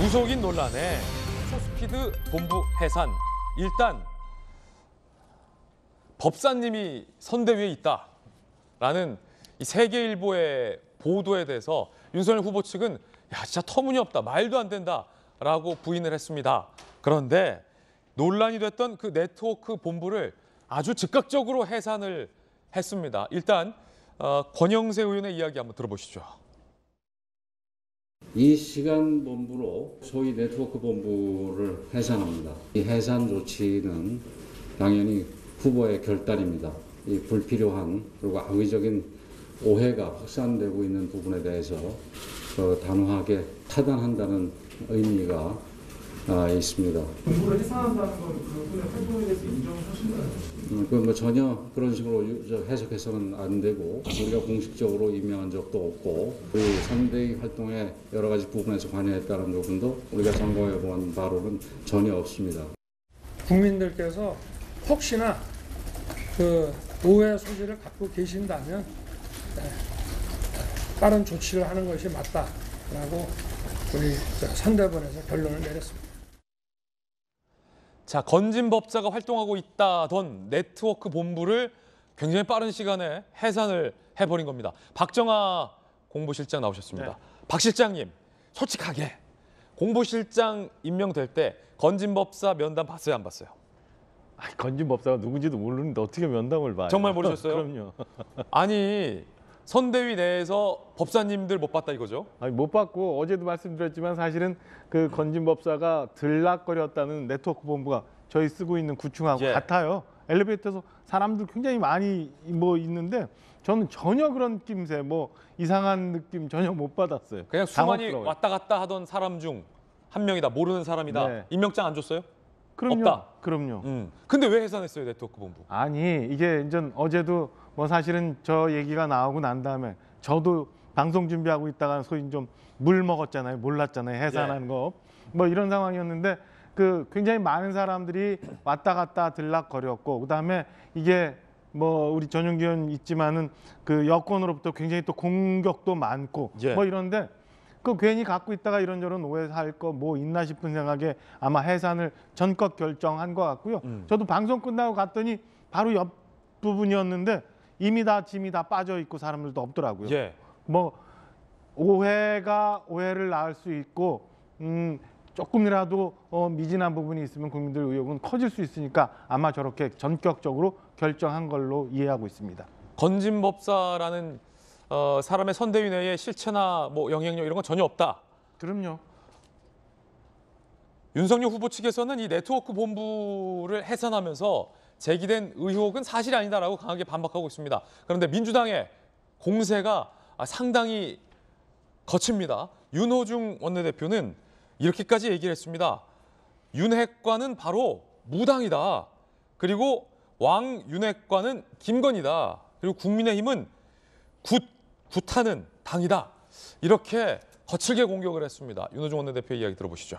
무속인 논란에 소스피드 본부 해산. 일단 법사님이 선대위에 있다라는 이 세계일보의 보도에 대해서 윤석열 후보 측은 야 진짜 터무니없다 말도 안 된다라고 부인을 했습니다. 그런데 논란이 됐던 그 네트워크 본부를 아주 즉각적으로 해산을 했습니다. 일단 어, 권영세 의원의 이야기 한번 들어보시죠. 이 시간 본부로 소위 네트워크 본부를 해산합니다. 이 해산 조치는 당연히 후보의 결단입니다. 이 불필요한 그리고 악의적인 오해가 확산되고 있는 부분에 대해서 단호하게 타단한다는 의미가 아, 있습니다. 음, 그뭐 전혀 그런 식으로 해석해서는 안 되고 우리가 공식적으로 임명한 적도 없고 우리 그 대의 활동의 여러 가지 부분에서 관여했다는 부분도 우리가 점검해 본 바로는 전혀 없습니다. 국민들께서 혹시나 그 오해 소지를 갖고 계신다면 다른 네, 조치를 하는 것이 맞다라고 우리 선대본에서 결론을 내렸습니다. 자, 건진법자가 활동하고 있다던 네트워크 본부를 굉장히 빠른 시간에 해산을 해버린 겁니다. 박정아 공보실장 나오셨습니다. 네. 박 실장님, 솔직하게 공보실장 임명될 때 건진법사 면담 봤어요, 안 봤어요? 아니, 건진법사가 누군지도 모르는데 어떻게 면담을 봐요? 정말 모르셨어요? 그럼요. 아니 선대위 내에서 법사님들 못 봤다 이거죠? 아니, 못 봤고 어제도 말씀드렸지만 사실은 그 건진 법사가 들락거렸다는 네트워크 본부가 저희 쓰고 있는 구충하고 예. 같아요. 엘리베이터에서 사람들 굉장히 많이 뭐 있는데 저는 전혀 그런 낌새 뭐 이상한 느낌 전혀 못 받았어요. 그냥 수많이 왔다 갔다 하던 사람 중 한 명이다 모르는 사람이다 네. 임명장 안 줬어요? 그럼요. 없다. 그럼요. 음. 근데 왜 해산했어요 네트워크 본부? 아니 이게 이제 어제도 뭐 사실은 저 얘기가 나오고 난 다음에 저도 방송 준비하고 있다가 소위 좀물 먹었잖아요. 몰랐잖아요. 해산한 예. 거. 뭐 이런 상황이었는데 그 굉장히 많은 사람들이 왔다 갔다 들락거렸고 그다음에 이게 뭐 우리 전용기 의원 있지만은 그 여권으로부터 굉장히 또 공격도 많고 예. 뭐 이런데 그 괜히 갖고 있다가 이런저런 오해 할거뭐 있나 싶은 생각에 아마 해산을 전껏 결정한 것 같고요. 음. 저도 방송 끝나고 갔더니 바로 옆 부분이었는데 이미 다 짐이 다 빠져 있고 사람들도 없더라고요. 예. 뭐 오해가 오해를 낳을 수 있고 음 조금이라도 어, 미진한 부분이 있으면 국민들 의혹은 커질 수 있으니까 아마 저렇게 전격적으로 결정한 걸로 이해하고 있습니다. 건진법사라는 어, 사람의 선대위내에 실체나 뭐 영향력 이런 건 전혀 없다. 그럼요. 윤석열 후보 측에서는 이 네트워크 본부를 해산하면서 제기된 의혹은 사실이 아니다라고 강하게 반박하고 있습니다. 그런데 민주당의 공세가 아, 상당히 거칩니다. 윤호중 원내대표는 이렇게까지 얘기를 했습니다. 윤핵관은 바로 무당이다. 그리고 왕윤핵관은 김건이다 그리고 국민의힘은 굿 구타는 당이다. 이렇게 거칠게 공격을 했습니다. 윤호중 원내대표 이야기 들어보시죠.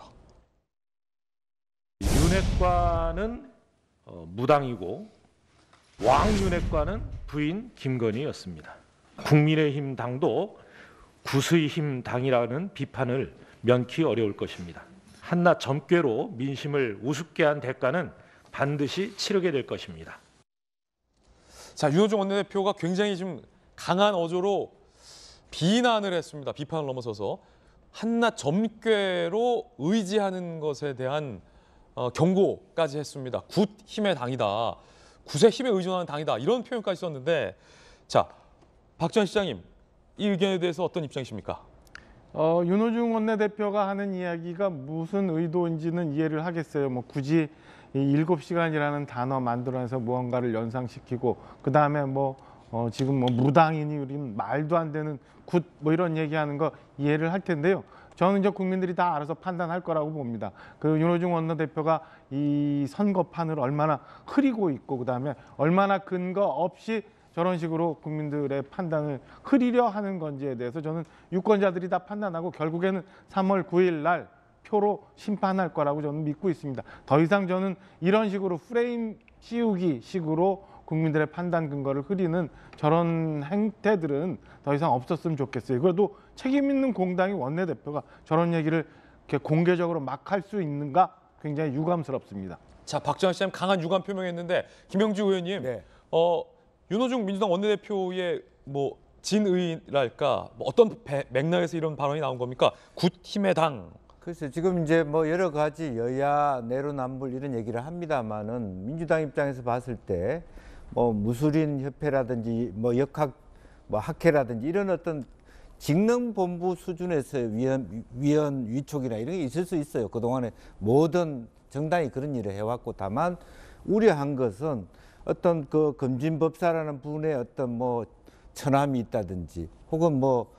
윤핵관은 어, 무당이고 왕윤핵관은 부인 김건희였습니다. 국민의힘 당도 구수의힘 당이라는 비판을 면키 어려울 것입니다. 한낱 점괘로 민심을 우습게 한 대가는 반드시 치르게 될 것입니다. 자, 윤호중 원내대표가 굉장히 지 강한 어조로 비난을 했습니다. 비판을 넘어서서 한낱 점괘로 의지하는 것에 대한 어, 경고까지 했습니다. 굿 힘의 당이다. 굿의 힘에 의존하는 당이다. 이런 표현까지 썼는데 자, 박전 시장님 이 의견에 대해서 어떤 입장이십니까? 어, 윤호중 원내대표가 하는 이야기가 무슨 의도인지는 이해를 하겠어요. 뭐 굳이 이 일곱 시간이라는 단어 만들어내서 무언가를 연상시키고 그 다음에 뭐 어, 지금 뭐 무당이니 우린 말도 안 되는 굿 뭐 이런 얘기하는 거 이해를 할 텐데요. 저는 이제 국민들이 다 알아서 판단할 거라고 봅니다. 그 윤호중 원내대표가 이 선거판을 얼마나 흐리고 있고 그다음에 얼마나 근거 없이 저런 식으로 국민들의 판단을 흐리려 하는 건지에 대해서 저는 유권자들이 다 판단하고 결국에는 3월 9일 날 표로 심판할 거라고 저는 믿고 있습니다. 더 이상 저는 이런 식으로 프레임 씌우기 식으로 국민들의 판단 근거를 흐리는 저런 행태들은 더 이상 없었으면 좋겠어요. 그래도 책임 있는 공당이 원내대표가 저런 얘기를 이렇게 공개적으로 막할 수 있는가 굉장히 유감스럽습니다. 자, 박정원 씨는 강한 유감 표명했는데 김영주 의원님, 네. 어, 윤호중 민주당 원내대표의 뭐 진의랄까 뭐 어떤 배, 맥락에서 이런 발언이 나온 겁니까? 굿힘의 당. 글쎄 지금 이제 뭐 여러 가지 여야 내로남불 이런 얘기를 합니다만은 민주당 입장에서 봤을 때뭐 무술인 협회라든지 뭐 역학 뭐 학회라든지 이런 어떤 직능 본부 수준에서의 위원 위원 위촉이나 이런 게 있을 수 있어요. 그동안에 모든 정당이 그런 일을 해왔고 다만 우려한 것은 어떤 그 금진법사라는 분의 어떤 뭐 처남이 있다든지 혹은 뭐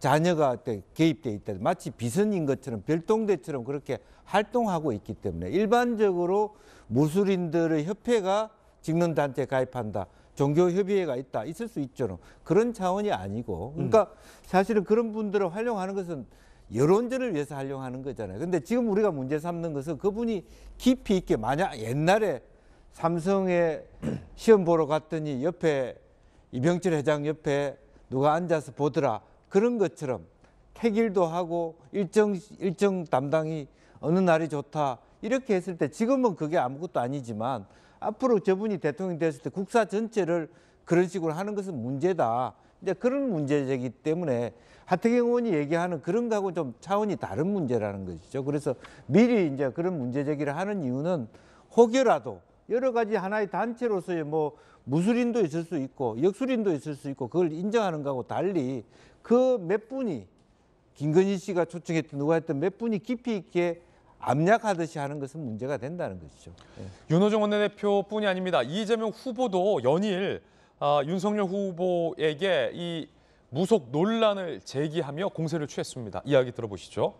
자녀가 개입돼 있다 마치 비선인 것처럼 별동대처럼 그렇게 활동하고 있기 때문에 일반적으로 무술인들의 협회가 직능 단체 가입한다. 종교협의회가 있다. 있을 수 있죠. 그런 차원이 아니고. 그러니까 음. 사실은 그런 분들을 활용하는 것은 여론전을 위해서 활용하는 거잖아요. 근데 지금 우리가 문제 삼는 것은 그분이 깊이 있게 만약 옛날에 삼성에 시험 보러 갔더니 옆에 이병철 회장 옆에 누가 앉아서 보더라. 그런 것처럼 태길도 하고 일정, 일정 담당이 어느 날이 좋다. 이렇게 했을 때 지금은 그게 아무것도 아니지만 앞으로 저분이 대통령 됐을 때 국사 전체를 그런 식으로 하는 것은 문제다. 이제 그런 문제이기 때문에 하태경 의원이 얘기하는 그런 거하고 좀 차원이 다른 문제라는 것이죠. 그래서 미리 이제 그런 문제 제기를 하는 이유는 혹여라도 여러 가지 하나의 단체로서의 뭐 무술인도 있을 수 있고 역술인도 있을 수 있고 그걸 인정하는 거하고 달리 그 몇 분이 김건희 씨가 초청했던 누가 했던 몇 분이 깊이 있게 압력하듯이 하는 것은 문제가 된다는 것이죠. 예. 윤호중 원내대표뿐이 아닙니다. 이재명 후보도 연일 아, 윤석열 후보에게 이 무속 논란을 제기하며 공세를 취했습니다. 이야기 들어보시죠.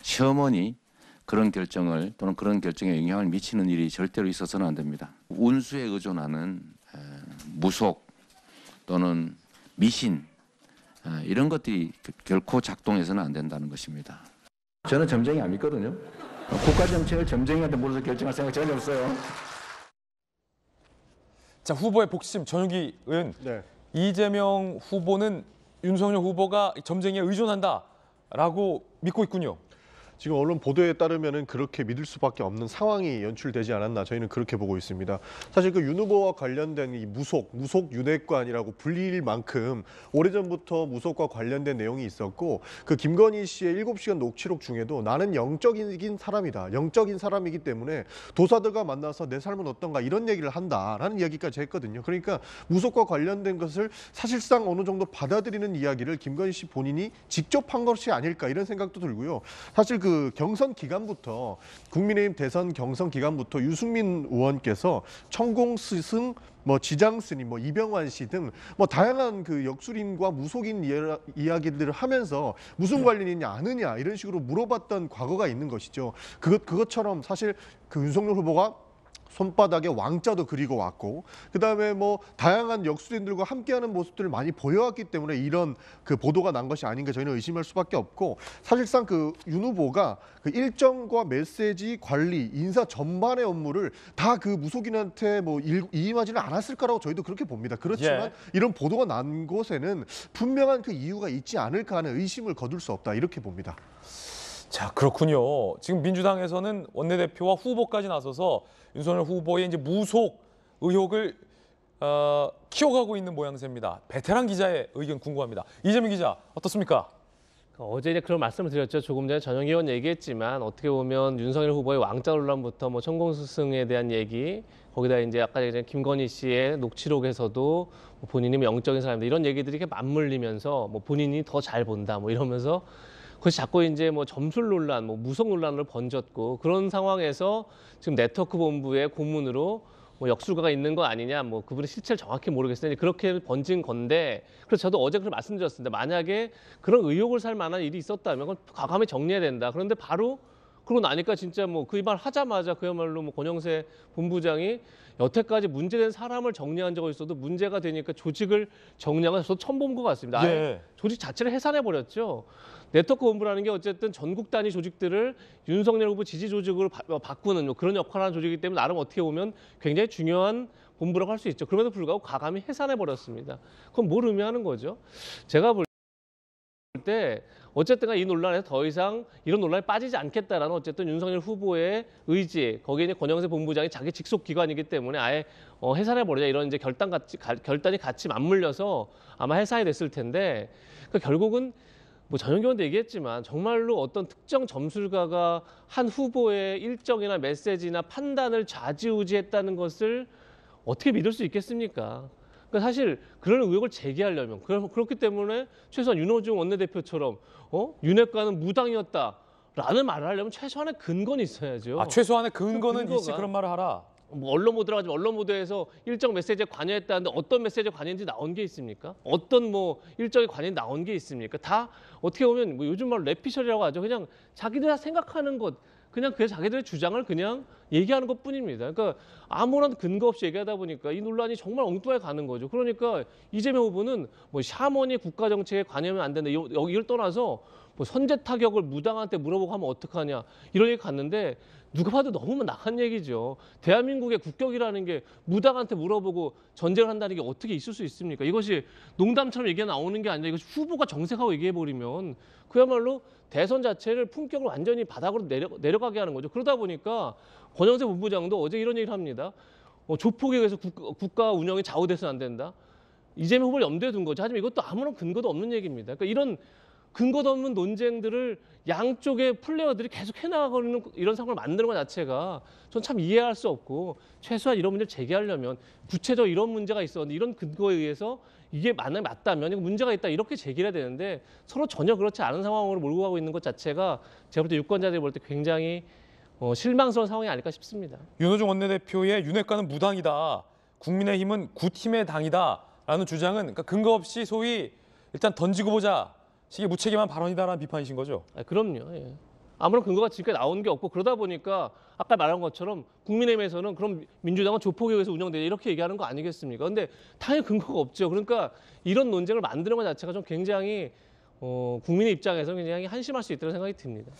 시어머니 그런 결정을 또는 그런 결정에 영향을 미치는 일이 절대로 있어서는 안 됩니다. 운수에 의존하는 무속 또는 미신 이런 것들이 결코 작동해서는 안 된다는 것입니다. 저는 점쟁이 안 믿거든요. 국가 정책을 점쟁이한테 물어서 결정할 생각 전혀 없어요. 자 후보의 복심 전용기 의원 네. 이재명 후보는 윤석열 후보가 점쟁이에 의존한다라고 믿고 있군요. 지금 언론 보도에 따르면 그렇게 믿을 수밖에 없는 상황이 연출되지 않았나 저희는 그렇게 보고 있습니다. 사실 그 윤 후보와 관련된 이 무속, 무속 윤핵관이라고 불릴 만큼 오래전부터 무속과 관련된 내용이 있었고 그 김건희 씨의 7시간 녹취록 중에도 나는 영적인 사람이다. 영적인 사람이기 때문에 도사들과 만나서 내 삶은 어떤가 이런 얘기를 한다라는 이야기까지 했거든요. 그러니까 무속과 관련된 것을 사실상 어느 정도 받아들이는 이야기를 김건희 씨 본인이 직접 한 것이 아닐까 이런 생각도 들고요. 사실 그그 경선 기간부터 국민의힘 대선 경선 기간부터 유승민 의원께서 천공 스승 뭐 지장 스님, 뭐 이병환 씨 등 뭐 다양한 그 역술인과 무속인 이야기들을 하면서 무슨 네. 관련이 냐 아느냐 이런 식으로 물어봤던 과거가 있는 것이죠. 그것 그것처럼 사실 그 윤석열 후보가 손바닥에 왕자도 그리고 왔고 그다음에 뭐 다양한 역수인들과 함께하는 모습들을 많이 보여왔기 때문에 이런 그 보도가 난 것이 아닌가 저희는 의심할 수밖에 없고 사실상 그 윤 후보가 그 일정과 메시지 관리 인사 전반의 업무를 다 그 무속인한테 뭐 이임하지는 않았을 거라고 저희도 그렇게 봅니다. 그렇지만 예. 이런 보도가 난 곳에는 분명한 그 이유가 있지 않을까 하는 의심을 거둘 수 없다 이렇게 봅니다. 자, 그렇군요. 지금 민주당에서는 원내대표와 후보까지 나서서 윤선열 후보의 이제 무속 의혹을 어, 키워가고 있는 모양새입니다. 베테랑 기자의 의견 궁금합니다. 이재민 기자, 어떻습니까? 어, 어제 이제 그런 말씀을 드렸죠. 조금 전에 전영 의원 얘기했지만 어떻게 보면 윤석열 후보의 왕자 논란부터 뭐 천공수승에 대한 얘기, 거기다 이제 아까 얘기한 김건희 씨의 녹취록에서도 뭐 본인이 뭐 영적인 사람이다 이런 얘기들이 이렇게 맞물리면서 뭐 본인이 더 잘 본다 뭐 이러면서 그것이 자꾸 이제 뭐 점술 논란, 뭐 무속 논란을 번졌고 그런 상황에서 지금 네트워크 본부의 고문으로 뭐 역술가가 있는 거 아니냐, 뭐 그분의 실체를 정확히 모르겠으니 그렇게 번진 건데, 그래서 저도 어제 그걸 말씀드렸습니다. 만약에 그런 의혹을 살 만한 일이 있었다면 그건 과감히 정리해야 된다. 그런데 바로 그러고 나니까 진짜 뭐 그 말 하자마자 그야말로 뭐 권영세 본부장이 여태까지 문제된 사람을 정리한 적은 있어도 문제가 되니까 조직을 정리한 건 처음 본것 같습니다. 예. 조직 자체를 해산해 버렸죠. 네트워크 본부라는 게 어쨌든 전국 단위 조직들을 윤석열 후보 지지 조직으로 바, 어, 꾸는 그런 역할을 하는 조직이기 때문에 나름 어떻게 보면 굉장히 중요한 본부라고 할 수 있죠. 그럼에도 불구하고 과감히 해산해 버렸습니다. 그건 뭘 의미하는 거죠? 제가 볼때 어쨌든 이 논란에서 더 이상 이런 논란에 빠지지 않겠다라는 어쨌든 윤석열 후보의 의지 거기에 이제 권영세 본부장이 자기 직속 기관이기 때문에 아예 어, 해산해 버리자 이런 이제 결단 같이 가, 결단이 같이 맞물려서 아마 해산이 됐을 텐데 그러니까 결국은 뭐 전용기원도 얘기했지만 정말로 어떤 특정 점술가가 한 후보의 일정이나 메시지나 판단을 좌지우지했다는 것을 어떻게 믿을 수 있겠습니까? 그러니까 사실 그런 의혹을 제기하려면 그렇기 때문에 최소한 윤호중 원내대표처럼 어? 윤핵관은 무당이었다. 라는 말을 하려면 최소한의 근거는 있어야죠. 아, 최소한의 그 근거는 그 있지 그런 말을 하라. 뭐 언론 모드로고하지 언론 모드에서 일정 메시지에 관여했다는데 어떤 메시지에 관여인지 나온 게 있습니까? 어떤 뭐 일정에 관여 나온 게 있습니까? 다 어떻게 보면 뭐 요즘 말로 레피셜이라고 하죠. 그냥 자기들 생각하는 것 그냥 그 자기들의 주장을 그냥 얘기하는 것 뿐입니다. 그러니까 아무런 근거 없이 얘기하다 보니까 이 논란이 정말 엉뚱하게 가는 거죠. 그러니까 이재명 후보는 뭐 샤머니 국가 정책에 관여하면 안 된다. 여기를 떠나서 뭐 선제 타격을 무당한테 물어보고 하면 어떡하냐 이런 얘기 갔는데 누가 봐도 너무 낙한 얘기죠. 대한민국의 국격이라는 게 무당한테 물어보고 전쟁을 한다는 게 어떻게 있을 수 있습니까? 이것이 농담처럼 얘기가 나오는 게 아니라 이것이 후보가 정색하고 얘기해버리면 그야말로 대선 자체를 품격을 완전히 바닥으로 내려, 내려가게 하는 거죠. 그러다 보니까 권영세 본부장도 어제 이런 얘기를 합니다. 어, 조폭에 의해서 국, 가 운영이 좌우돼서는 안 된다. 이재명 후보를 염두에 둔 거죠. 하지만 이것도 아무런 근거도 없는 얘기입니다. 그러니까 이런 근거도 없는 논쟁들을 양쪽의 플레이어들이 계속 해나가는 이런 상황을 만드는 것 자체가 저는 참 이해할 수 없고 최소한 이런 문제를 제기하려면 구체적으로 이런 문제가 있었는데 이런 근거에 의해서 이게 만약 맞다면 이거 문제가 있다 이렇게 제기해야 를 되는데 서로 전혀 그렇지 않은 상황으로 몰고 가고 있는 것 자체가 제가 볼 때 유권자들이 볼 때 굉장히 어, 실망스러운 상황이 아닐까 싶습니다. 윤호중 원내대표의 윤핵관은 무당이다. 국민의힘은 구팀의 당이다라는 주장은 그러니까 근거 없이 소위 일단 던지고 보자 이게 무책임한 발언이다라는 비판이신 거죠? 아, 그럼요. 예. 아무런 근거가 지금까지 나온 게 없고 그러다 보니까 아까 말한 것처럼 국민의힘에서는 그럼 민주당은 조폭에 의해서 운영되냐 이렇게 얘기하는 거 아니겠습니까? 근데 당연히 근거가 없죠. 그러니까 이런 논쟁을 만드는 것 자체가 좀 굉장히 어, 국민의 입장에서 굉장히 한심할 수 있다는 생각이 듭니다.